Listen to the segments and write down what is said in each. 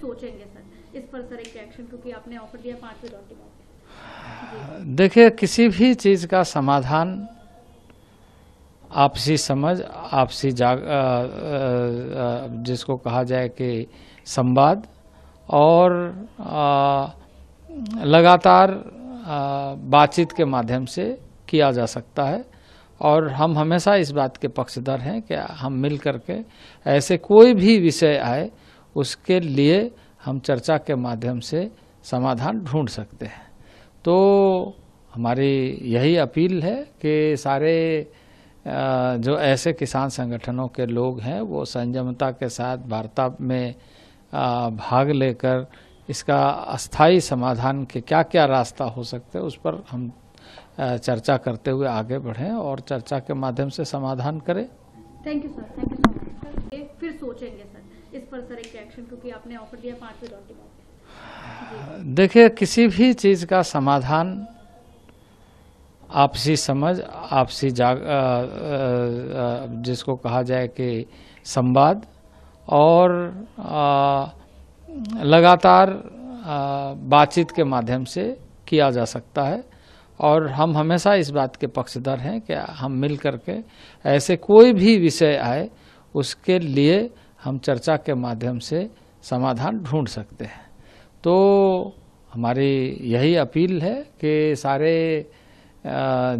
सोचेंगे सर इस पर सर एक एक्शन क्योंकि आपने ऑफर दिया पांचवें के बाद देखिए किसी भी चीज का समाधान आपसी समझ आपसी जाग आ, आ, आ, जिसको कहा जाए कि संवाद और लगातार बातचीत के माध्यम से किया जा सकता है और हम हमेशा इस बात के पक्षधर हैं कि हम मिल करके ऐसे कोई भी विषय आए उसके लिए हम चर्चा के माध्यम से समाधान ढूंढ सकते हैं तो हमारी यही अपील है कि सारे जो ऐसे किसान संगठनों के लोग हैं वो संयमता के साथ वार्ता में भाग लेकर इसका अस्थाई समाधान के क्या क्या रास्ता हो सकते हैं उस पर हम चर्चा करते हुए आगे बढ़ें और चर्चा के माध्यम से समाधान करें थैंक यू सर सर फिर सोचेंगे सर इस पर सर एक एक्शन क्योंकि आपने ऑफर दिया पांचवें दौर के बाद देखिए किसी भी चीज का समाधान आपसी समझ आपसी जाग आ, आ, आ, जिसको कहा जाए कि संवाद और आ, लगातार बातचीत के माध्यम से किया जा सकता है और हम हमेशा इस बात के पक्षधर हैं कि हम मिल करके ऐसे कोई भी विषय आए उसके लिए हम चर्चा के माध्यम से समाधान ढूंढ सकते हैं तो हमारी यही अपील है कि सारे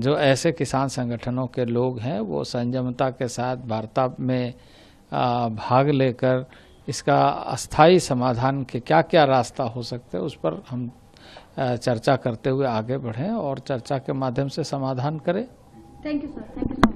जो ऐसे किसान संगठनों के लोग हैं वो संयमता के साथ वार्ता में भाग लेकर इसका अस्थाई समाधान के क्या क्या रास्ता हो सकते हैं उस पर हम चर्चा करते हुए आगे बढ़ें और चर्चा के माध्यम से समाधान करें thank you sir thank you